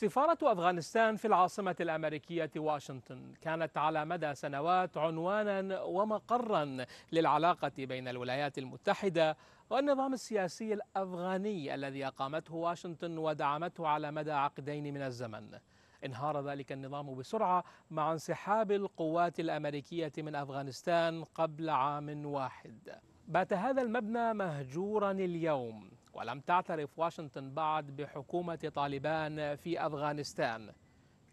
سفارة أفغانستان في العاصمة الأمريكية واشنطن كانت على مدى سنوات عنوانا ومقرا للعلاقة بين الولايات المتحدة والنظام السياسي الأفغاني الذي أقامته واشنطن ودعمته على مدى عقدين من الزمن انهار ذلك النظام بسرعة مع انسحاب القوات الأمريكية من أفغانستان قبل عام واحد بات هذا المبنى مهجورا اليوم ولم تعترف واشنطن بعد بحكومة طالبان في أفغانستان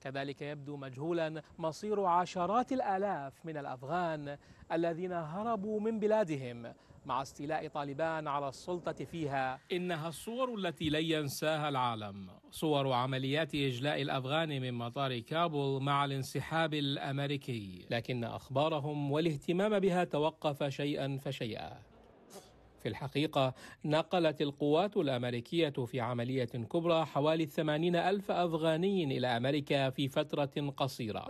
كذلك يبدو مجهولا مصير عشرات الآلاف من الأفغان الذين هربوا من بلادهم مع استيلاء طالبان على السلطة فيها إنها الصور التي لن ينساها العالم صور عمليات إجلاء الأفغان من مطار كابول مع الانسحاب الأمريكي لكن أخبارهم والاهتمام بها توقف شيئا فشيئا في الحقيقة نقلت القوات الأمريكية في عملية كبرى حوالي 80 ألف أفغاني إلى أمريكا في فترة قصيرة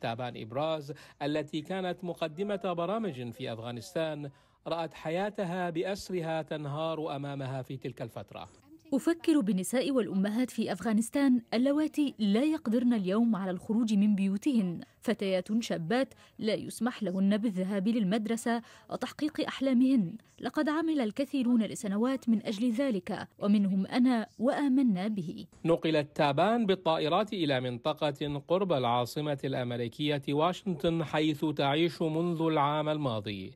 تابان إبراز التي كانت مقدمة برامج في أفغانستان رأت حياتها بأسرها تنهار أمامها في تلك الفترة أفكر بالنساء والأمهات في أفغانستان اللواتي لا يقدرن اليوم على الخروج من بيوتهن فتيات شابات لا يسمح لهن بالذهاب للمدرسة وتحقيق أحلامهن لقد عمل الكثيرون لسنوات من أجل ذلك ومنهم أنا وآمنا به نقل تابان بالطائرات إلى منطقة قرب العاصمة الأمريكية واشنطن حيث تعيش منذ العام الماضي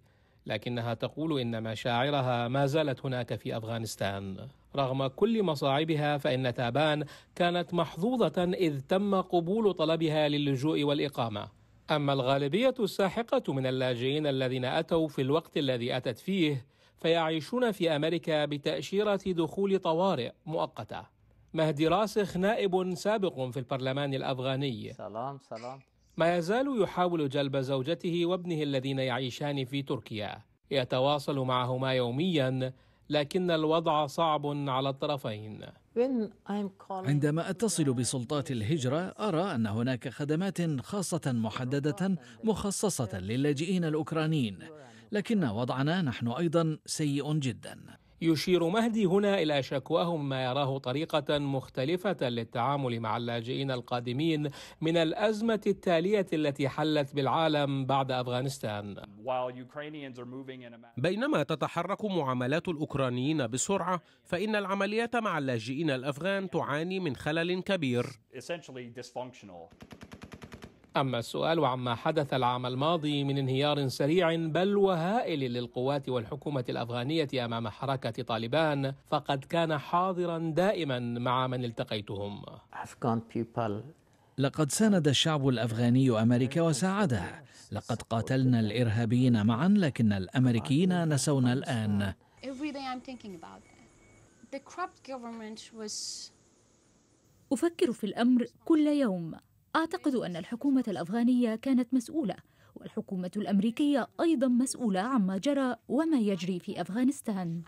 لكنها تقول إن مشاعرها ما زالت هناك في أفغانستان رغم كل مصاعبها فإن تابان كانت محظوظة إذ تم قبول طلبها للجوء والإقامة أما الغالبية الساحقة من اللاجئين الذين أتوا في الوقت الذي أتت فيه فيعيشون في أمريكا بتأشيرة دخول طوارئ مؤقتة مهدي راسخ نائب سابق في البرلمان الأفغاني سلام سلام ما يزال يحاول جلب زوجته وابنه الذين يعيشان في تركيا يتواصل معهما يوميا لكن الوضع صعب على الطرفين عندما اتصل بسلطات الهجره ارى ان هناك خدمات خاصه محدده مخصصه للاجئين الاوكرانيين لكن وضعنا نحن ايضا سيء جدا يشير مهدي هنا إلى شكواهم ما يراه طريقة مختلفة للتعامل مع اللاجئين القادمين من الأزمة التالية التي حلت بالعالم بعد أفغانستان بينما تتحرك معاملات الأوكرانيين بسرعة فإن العمليات مع اللاجئين الأفغان تعاني من خلل كبير أما السؤال عما حدث العام الماضي من انهيار سريع بل وهائل للقوات والحكومة الأفغانية أمام حركة طالبان فقد كان حاضرا دائما مع من التقيتهم لقد ساند الشعب الافغاني امريكا وساعده لقد قاتلنا الارهابيين معا لكن الامريكيين نسونا الان افكر في الامر كل يوم أعتقد أن الحكومة الأفغانية كانت مسؤولة والحكومة الأمريكية أيضا مسؤولة عما جرى وما يجري في أفغانستان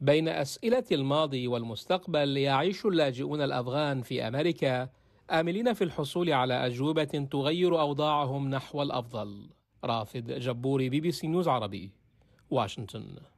بين أسئلة الماضي والمستقبل يعيش اللاجئون الأفغان في أمريكا آملين في الحصول على أجوبة تغير أوضاعهم نحو الأفضل رافد جبوري بي بي سي نيوز عربي واشنطن